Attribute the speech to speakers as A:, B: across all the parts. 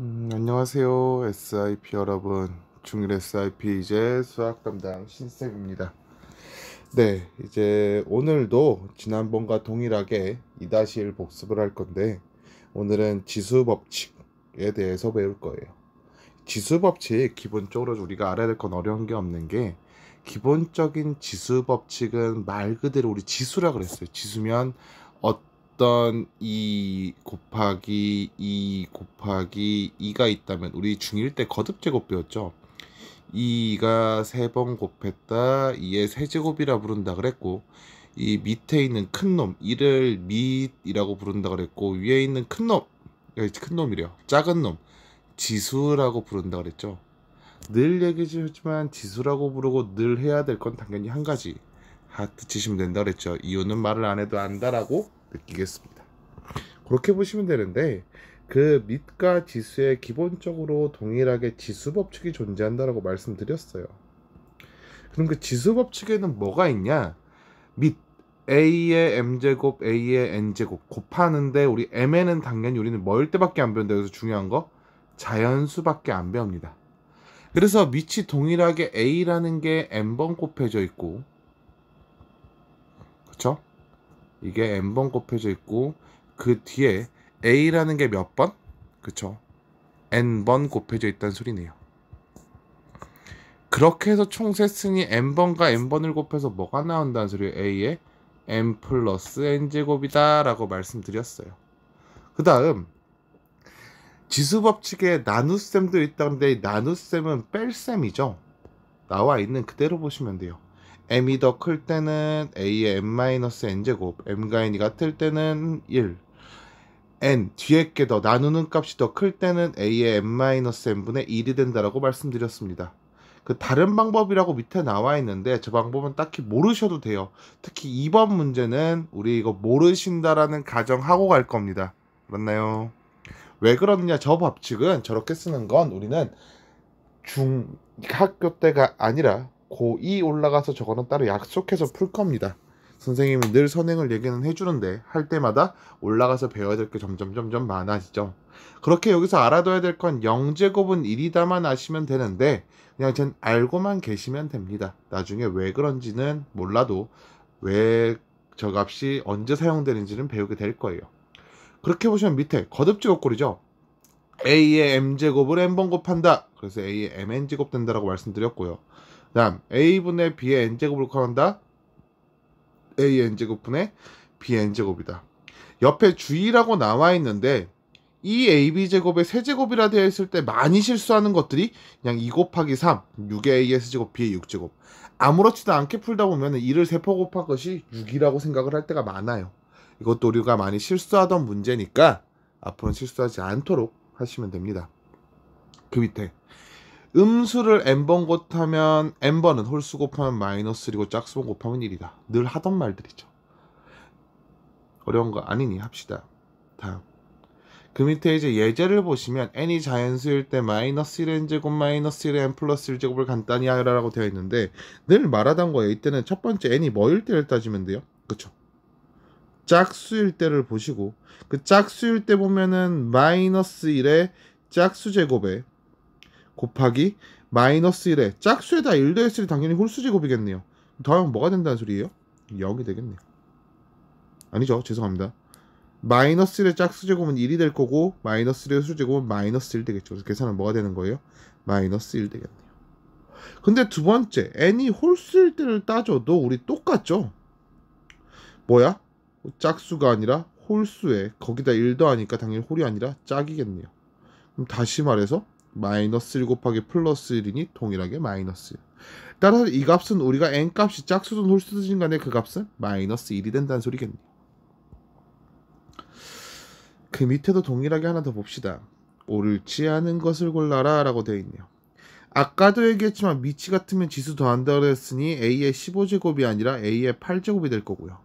A: 음, 안녕하세요 SIP 여러분 중일 SIP 이제 수학 담당 신쌤입니다 네 이제 오늘도 지난번과 동일하게 2-1 복습을 할 건데 오늘은 지수 법칙에 대해서 배울 거예요 지수 법칙 기본적으로 우리가 알아야 될 건 어려운 게 없는 게 기본적인 지수 법칙은 말 그대로 우리 지수라 그랬어요 지수면 어떤 어떤 이 곱하기 이 곱하기 이가 있다면 우리 중1 때 거듭제곱 배웠죠. 이가 세 번 곱했다 이에 세제곱이라 부른다 그랬고 이 밑에 있는 큰 놈 이를 밑이라고 부른다 그랬고 위에 있는 큰놈 큰 놈이래요 작은 놈 지수라고 부른다 그랬죠 늘 얘기지만 지수라고 부르고 늘 해야 될 건 당연히 한 가지 하트 치시면 된다 그랬죠 이유는 말을 안 해도 안다라고 느끼겠습니다. 그렇게 보시면 되는데 그 밑과 지수에 기본적으로 동일하게 지수 법칙이 존재한다라고 말씀드렸어요. 그럼 그 지수 법칙에는 뭐가 있냐? 밑 a의 m제곱, a의 n제곱 곱하는데 우리 m에는 당연히 우리는 멀 때밖에 안 배운다. 그래서 중요한 거 자연수밖에 안 배웁니다. 그래서 밑이 동일하게 a라는 게 n번 곱해져 있고 그쵸? 이게 n번 곱해져 있고 그 뒤에 a라는 게 몇 번? 그쵸? n번 곱해져 있다는 소리네요. 그렇게 해서 총 셌으니 n번과 n번을 곱해서 뭐가 나온다는 소리예요? a 에 n 플러스 n제곱이다 라고 말씀드렸어요. 그 다음 지수법칙에 나눗셈도 있다는데 나눗셈은 뺄셈이죠. 나와 있는 그대로 보시면 돼요. m이 더 클 때는 a의 m-n 제곱, m 가 n이 같을 때는 1, n 뒤에 게더 나누는 값이 더 클 때는 a의 m-n분의 1이 된다라고 말씀드렸습니다. 그 다른 방법이라고 밑에 나와 있는데 저 방법은 딱히 모르셔도 돼요. 특히 2번 문제는 우리 이거 모르신다라는 가정하고 갈 겁니다. 맞나요왜 그러느냐 저 법칙은 저렇게 쓰는 건 우리는 중학교 때가 아니라 고2 올라가서 저거는 따로 약속해서 풀 겁니다. 선생님이 늘 선행을 얘기는 해주는데 할 때마다 올라가서 배워야 될 게 점점 점점 많아지죠. 그렇게 여기서 알아둬야 될 건영제곱은 1이다만 아시면 되는데 그냥 전 알고만 계시면 됩니다. 나중에 왜 그런지는 몰라도 왜 저 값이 언제 사용되는지는 배우게 될 거예요. 그렇게 보시면 밑에 거듭제곱꼴이죠. A의 M제곱을 M번 곱한다. 그래서 A의 MN제곱 된다라고 말씀드렸고요. 다음 a분의 b의 n제곱을 구한다 a n제곱분의 b n제곱이다. 옆에 주의라고 나와 있는데 이 ab 제곱의 세제곱이라 되어 있을 때 많이 실수하는 것들이 그냥 2 곱하기 3, 6의 a s 제곱 b의 6제곱 아무렇지도 않게 풀다 보면 2를 세포 곱한 것이 6이라고 생각을 할 때가 많아요. 이것도 우리가 많이 실수하던 문제니까 앞으로는 실수하지 않도록 하시면 됩니다. 그 밑에 음수를 n번 곱하면 n번은 홀수 곱하면 마이너스 1이고 짝수번 곱하면 1이다. 늘 하던 말들이죠. 어려운 거 아니니 합시다. 다음. 그 밑에 이제 예제를 보시면 n이 자연수일 때 마이너스 1n 제곱 마이너스 1n 플러스 1제곱을 간단히 하라고 되어 있는데 늘 말하던 거예요. 이때는 첫 번째 n이 뭐일 때를 따지면 돼요. 그쵸? 짝수일 때를 보시고 그 짝수일 때 보면은 마이너스 1의 짝수 제곱에 곱하기 마이너스 1에 짝수에다 1도했으니 당연히 홀수 제곱이겠네요. 더하면 뭐가 된다는 소리예요? 0이 되겠네요. 아니죠. 죄송합니다. 마이너스 1의 짝수 제곱은 1이 될 거고 마이너스 1의 수 제곱은 마이너스 1 되겠죠. 그래서 계산은 뭐가 되는 거예요? 마이너스 1 되겠네요. 근데 두 번째 n이 홀수일 때를 따져도 우리 똑같죠. 뭐야? 짝수가 아니라 홀수에 거기다 1 더하니까 당연히 홀이 아니라 짝이겠네요. 그럼 다시 말해서 마이너스 1 곱하기 플러스 1이니 동일하게 마이너스 1. 따라서 이 값은 우리가 n 값이 짝수든 홀수든 간에 그 값은 마이너스 1이 된다는 소리겠니그 밑에도 동일하게 하나 더 봅시다. 옳지 않은 것을 골라라 라고 되어 있네요. 아까도 얘기했지만 미치 같으면 지수 더한다 그랬으니 a의 15제곱이 아니라 a의 8제곱이 될 거고요.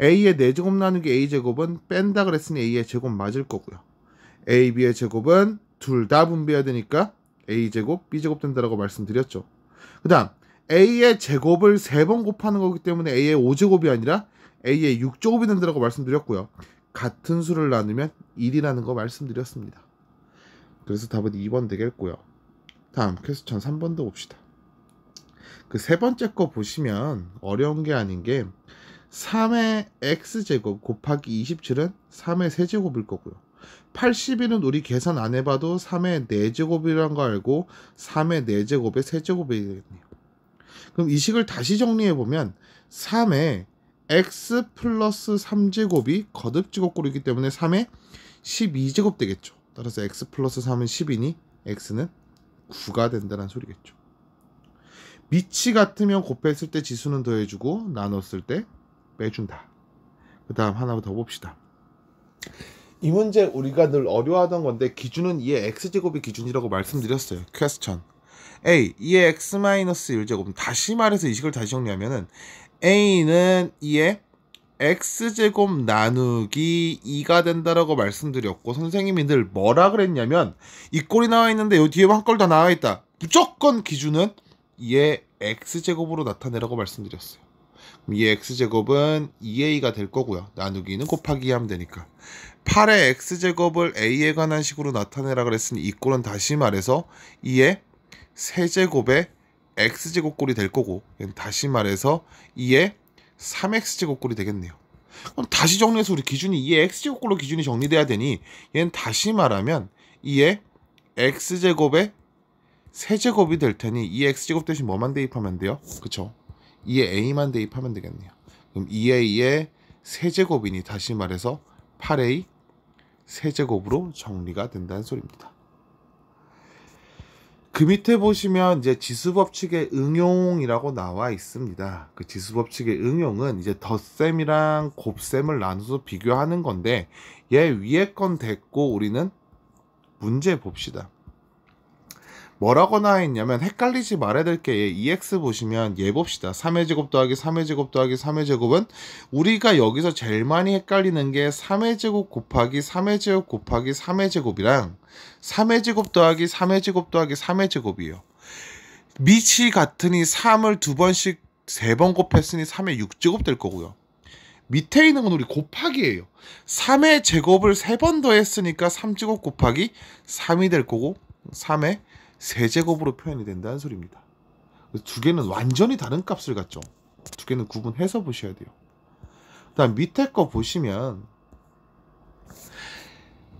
A: a의 4제곱 나누기 a제곱은 뺀다 그랬으니 a의 제곱 맞을 거고요. ab의 제곱은 둘다 분배해야 되니까 a제곱, b제곱 된다라고 말씀드렸죠. 그 다음 a의 제곱을 세 번 곱하는 거기 때문에 a의 5제곱이 아니라 a의 6제곱이 된다라고 말씀드렸고요. 같은 수를 나누면 1이라는 거 말씀드렸습니다. 그래서 답은 2번 되겠고요. 다음 퀘스천 3번도 봅시다. 그 세 번째 거 보시면 어려운 게 아닌 게 3의 x제곱 곱하기 27은 3의 3제곱일 거고요. 80일은 우리 계산 안 해봐도 3의 4제곱이란 거 알고 3의 4제곱의 3제곱이 되겠네요. 그럼 이 식을 다시 정리해보면 3의 x 플러스 3제곱이 거듭제곱꼴이기 때문에 3의 12제곱 되겠죠. 따라서 x 플러스 3은 10이니 x는 9가 된다는 소리겠죠. 밑이 같으면 곱했을 때 지수는 더해주고 나눴을 때 빼준다. 그 다음 하나 더 봅시다. 이 문제 우리가 늘 어려워하던 건데 기준은 이의 x제곱이 기준이라고 말씀드렸어요. 퀘스천 a 이의 x-1제곱 다시 말해서 이 식을 다시 정리하면은 a는 이의 x제곱 나누기 2가 된다라고 말씀드렸고 선생님이 늘 뭐라 그랬냐면 이 꼴이 나와 있는데 요 뒤에 한 꼴 다 나와 있다. 무조건 기준은 이의 x제곱으로 나타내라고 말씀드렸어요. 이 x제곱은 2a가 될 거고요. 나누기는 곱하기 하면 되니까. 8의 x제곱을 a에 관한 식으로 나타내라 그랬으니 이 꼴은 다시 말해서 2의 세제곱의 x제곱꼴이 될 거고 다시 말해서 2의 3x제곱꼴이 되겠네요. 그럼 다시 정리해서 우리 기준이 2의 x제곱꼴로 기준이 정리돼야 되니 얘는 다시 말하면 2의 x제곱의 세제곱이 될 테니 2x제곱 대신 뭐만 대입하면 돼요? 그쵸? 2에 a만 대입하면 되겠네요. 그럼 2a의 세제곱이니 다시 말해서 8a 세제곱으로 정리가 된다는 소리입니다. 그 밑에 보시면 이제 지수 법칙의 응용이라고 나와 있습니다. 그 지수 법칙의 응용은 이제 덧셈이랑 곱셈을 나눠서 비교하는 건데 얘 위에 건 됐고 우리는 문제 봅시다. 뭐라고나 했냐면 헷갈리지 말아야 될게 EX 보시면 예 봅시다. 3의 제곱 더하기 3의 제곱 더하기 3의 제곱은 우리가 여기서 제일 많이 헷갈리는 게 3의 제곱 곱하기 3의 제곱 곱하기 3의 제곱이랑 3의 제곱 더하기 3의 제곱 더하기 3의 제곱이에요. 미치 같으니 3을 두 번씩 세 번 곱했으니 3의 6제곱 될 거고요. 밑에 있는 건 우리 곱하기예요. 3의 제곱을 세 번 더했으니까 3제곱 곱하기 3이 될 거고 3의 세제곱으로 표현이 된다는 소리입니다. 두 개는 완전히 다른 값을 갖죠. 두 개는 구분해서 보셔야 돼요. 그 다음 밑에 거 보시면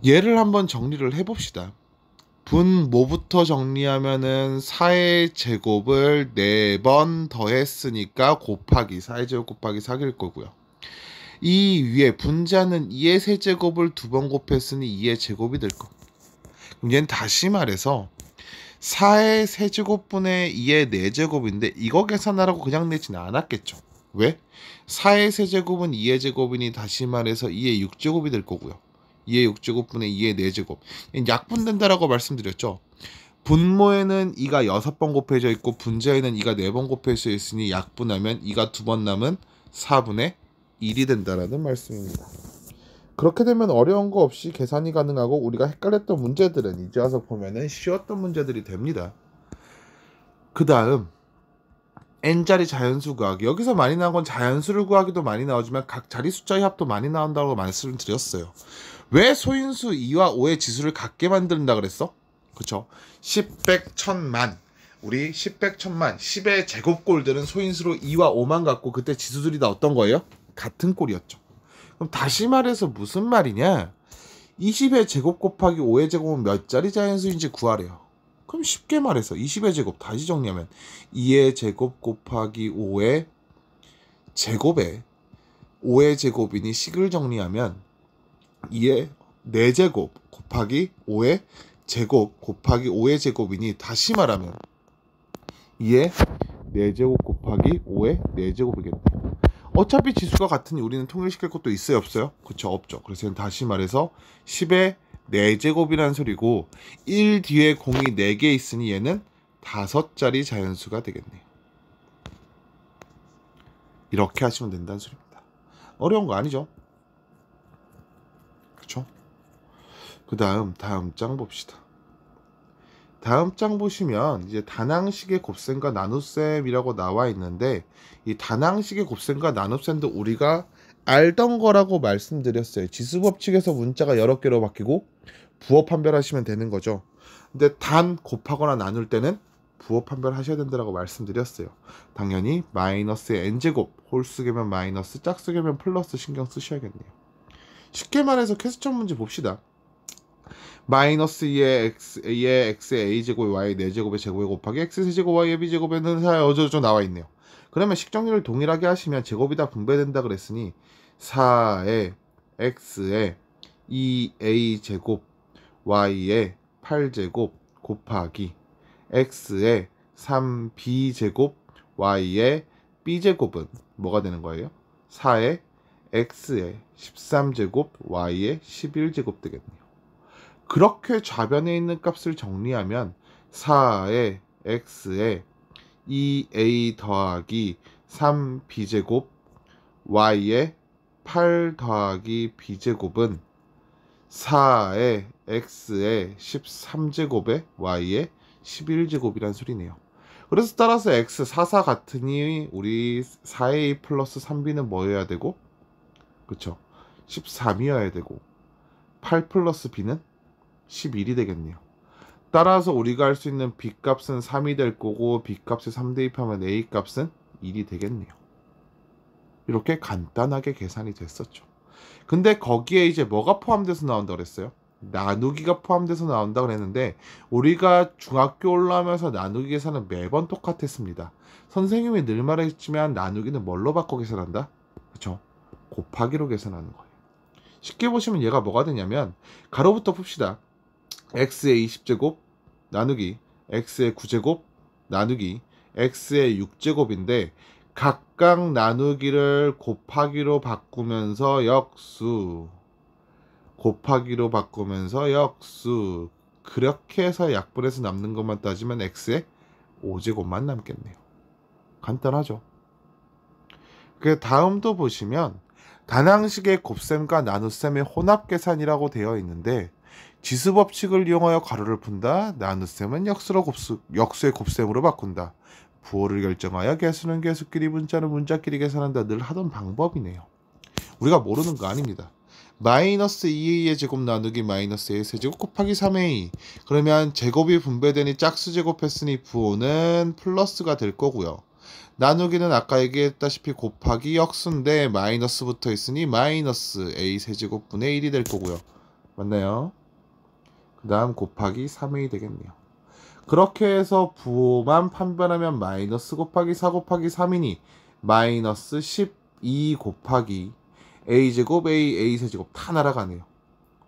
A: 얘를 한번 정리를 해봅시다. 분 모부터 정리하면은 4의 제곱을 4번 더했으니까 곱하기 4의 제곱 곱하기 4일 거고요. 이 위에 분자는 2의 세제곱을 두 번 곱했으니 2의 제곱이 될 거. 그럼 얘는 다시 말해서 4의 세제곱분의 2의 4제곱인데 이거 계산하라고 그냥 내진 않았겠죠. 왜? 4의 세제곱은 2의 제곱이니 다시 말해서 2의 6제곱이 될 거고요. 2의 6제곱분의 2의 4제곱. 약분된다라고 말씀드렸죠. 분모에는 2가 6번 곱해져 있고 분자에는 2가 4번 곱해져 있으니 약분하면 2가 2번 남은 4분의 1이 된다라는 말씀입니다. 그렇게 되면 어려운 거 없이 계산이 가능하고 우리가 헷갈렸던 문제들은 이제 와서 보면 쉬웠던 문제들이 됩니다. 그 다음 n자리 자연수 구하기 여기서 많이 나온 건 자연수를 구하기도 많이 나오지만 각 자리 숫자의 합도 많이 나온다고 말씀을 드렸어요. 왜 소인수 2와 5의 지수를 같게 만든다 그랬어? 그렇죠 10, 100, 1000만 우리 10, 100, 1000만 10의 제곱골들은 소인수로 2와 5만 갖고 그때 지수들이 다 어떤 거예요? 같은 꼴이었죠. 그럼 다시 말해서 무슨 말이냐? 20의 제곱 곱하기 5의 제곱은 몇 자리 자연수인지 구하래요. 그럼 쉽게 말해서 20의 제곱 다시 정리하면 2의 제곱 곱하기 5의 제곱에 5의 제곱이니 식을 정리하면 2의 4제곱 곱하기 5의 제곱 곱하기 5의 제곱이니 다시 말하면 2의 4제곱 곱하기 5의 4제곱이겠네. 어차피 지수가 같으니 우리는 통일시킬 것도 있어요 없어요? 그렇죠 없죠 그래서 다시 말해서 10의 4제곱이라는 소리고 1 뒤에 0이 4개 있으니 얘는 5자리 자연수가 되겠네요 이렇게 하시면 된다는 소리입니다 어려운 거 아니죠? 그렇죠? 그 다음 다음 장 봅시다 다음 장 보시면 이제 단항식의 곱셈과 나눗셈이라고 나와 있는데 이 단항식의 곱셈과 나눗셈도 우리가 알던 거라고 말씀드렸어요. 지수 법칙에서 문자가 여러 개로 바뀌고 부호 판별하시면 되는 거죠. 근데 단 곱하거나 나눌 때는 부호 판별하셔야 된다고 말씀드렸어요. 당연히 마이너스 n제곱, 홀수개면 마이너스, 짝수개면 플러스 신경 쓰셔야겠네요. 쉽게 말해서 퀘스천 문제 봅시다. 마이너스 2의 x, 2의 x a제곱 y 4제곱의 제곱에 곱하기 x 세제곱 y b 제곱에넣 는사 이 어, 어저저 쩌 나와 있네요. 그러면 식정률을 동일하게 하시면 제곱이 다 분배된다 그랬으니 4의 x의 2a 제곱 y의 8제곱 곱하기 x의 3b 제곱 y의 b 제곱은 뭐가 되는 거예요? 4의 x의 13제곱 y의 11제곱 되겠네요. 그렇게 좌변에 있는 값을 정리하면 4의 x 의 e 2a 더하기 3b제곱 y의 8 더하기 b제곱은 4의 x의 13제곱에 y의 11제곱이란 소리네요. 그래서 따라서 x 4, 4 같으니 우리 4a 플러스 3b는 뭐여야 되고? 그쵸? 13이어야 되고 8 플러스 b는 11이 되겠네요. 따라서 우리가 할 수 있는 B값은 3이 될 거고 B값에 3 대입하면 A값은 1이 되겠네요. 이렇게 간단하게 계산이 됐었죠. 근데 거기에 이제 뭐가 포함돼서 나온다 그랬어요? 나누기가 포함돼서 나온다 그랬는데 우리가 중학교 올라오면서 나누기 계산은 매번 똑같았습니다. 선생님이 늘 말했지만 나누기는 뭘로 바꿔 계산한다? 그렇죠? 곱하기로 계산하는 거예요. 쉽게 보시면 얘가 뭐가 되냐면 가로부터 풉시다. x의 20제곱 나누기 x의 9제곱 나누기 x의 6제곱인데 각각 나누기를 곱하기로 바꾸면서 역수 곱하기로 바꾸면서 역수 그렇게 해서 약분해서 남는 것만 따지면 x의 5제곱만 남겠네요. 간단하죠. 그 다음도 보시면 단항식의 곱셈과 나눗셈의 혼합 계산이라고 되어 있는데 지수 법칙을 이용하여 가로를 푼다. 나눗셈은 역수로 곱수, 역수의 곱셈으로 바꾼다. 부호를 결정하여 개수는 개수끼리 문자는 문자끼리 계산한다. 늘 하던 방법이네요. 우리가 모르는 거 아닙니다. 마이너스 2의 제곱 나누기 마이너스 a의 세제곱 곱하기 3a 그러면 제곱이 분배되니 짝수 제곱했으니 부호는 플러스가 될 거고요. 나누기는 아까 얘기했다시피 곱하기 역수인데 마이너스 붙어 있으니 마이너스 a 세제곱분의 1이 될 거고요. 맞나요? 다음 곱하기 3이 되겠네요. 그렇게 해서 부호만 판별하면 마이너스 곱하기 4 곱하기 3이니 마이너스 12 곱하기 a제곱 a a세제곱 다 날아가네요.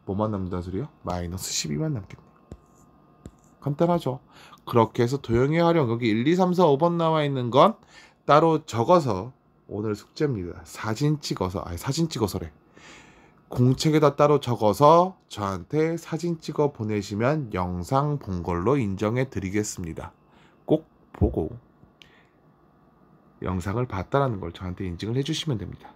A: 뭐만 남는다 소리요? 마이너스 12만 남겠네요. 간단하죠. 그렇게 해서 도형의 활용 여기 1, 2, 3, 4, 5번 나와 있는 건 따로 적어서 오늘 숙제입니다. 사진 찍어서 아니 사진 찍어서래. 공책에다 따로 적어서 저한테 사진 찍어 보내시면 영상 본 걸로 인정해 드리겠습니다. 꼭 보고 영상을 봤다라는 걸 저한테 인증을 해주시면 됩니다.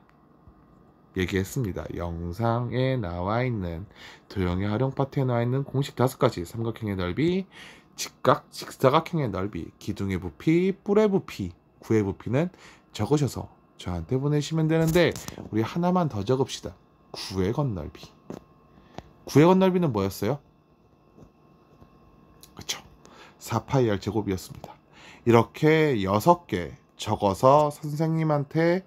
A: 얘기했습니다. 영상에 나와 있는 도형의 활용 파트에 나와 있는 공식 다섯 가지 삼각형의 넓이, 직각, 직사각형의 넓이, 기둥의 부피, 뿔의 부피, 구의 부피는 적으셔서 저한테 보내시면 되는데 우리 하나만 더 적읍시다. 구의 건널비. 구의 건널비는 뭐였어요? 그쵸. 4파이 r 제곱이었습니다. 이렇게 6개 적어서 선생님한테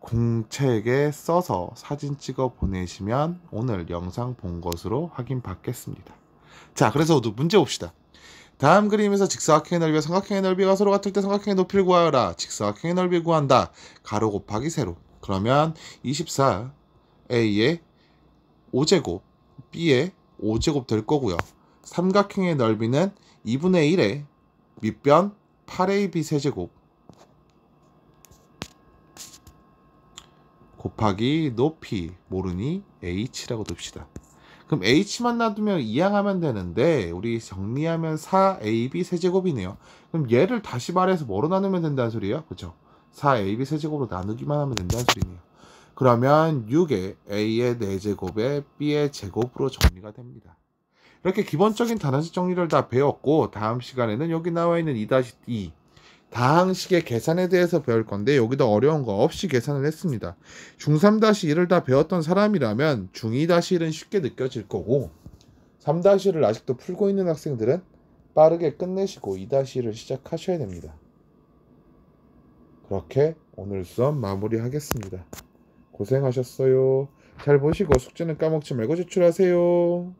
A: 공책에 써서 사진 찍어 보내시면 오늘 영상 본 것으로 확인 받겠습니다. 자, 그래서 모두 문제 봅시다. 다음 그림에서 직사각형의 넓이와 삼각형의 넓이가 서로 같을 때 삼각형의 높이를 구하여라. 직사각형의 넓이 구한다. 가로 곱하기 세로. 그러면 24 A의 5제곱, B의 5제곱 될 거고요. 삼각형의 넓이는 2분의 1의 밑변 8AB 세제곱 곱하기 높이 모르니 H라고 둡시다. 그럼 H만 놔두면 이항하면 되는데 우리 정리하면 4AB 세제곱이네요. 그럼 얘를 다시 말해서 뭐로 나누면 된다는 소리예요? 그렇죠? 4AB 세제곱으로 나누기만 하면 된다는 소리네요. 그러면 6의 a의 4제곱에 b의 제곱으로 정리가 됩니다. 이렇게 기본적인 단원식 정리를 다 배웠고 다음 시간에는 여기 나와 있는 2-2 다항식의 계산에 대해서 배울 건데 여기도 어려운 거 없이 계산을 했습니다. 중3-1을 다 배웠던 사람이라면 중2-1은 쉽게 느껴질 거고 3-1을 아직도 풀고 있는 학생들은 빠르게 끝내시고 2-1을 시작하셔야 됩니다. 그렇게 오늘 수업 마무리하겠습니다. 고생하셨어요. 잘 보시고 숙제는 까먹지 말고 제출하세요.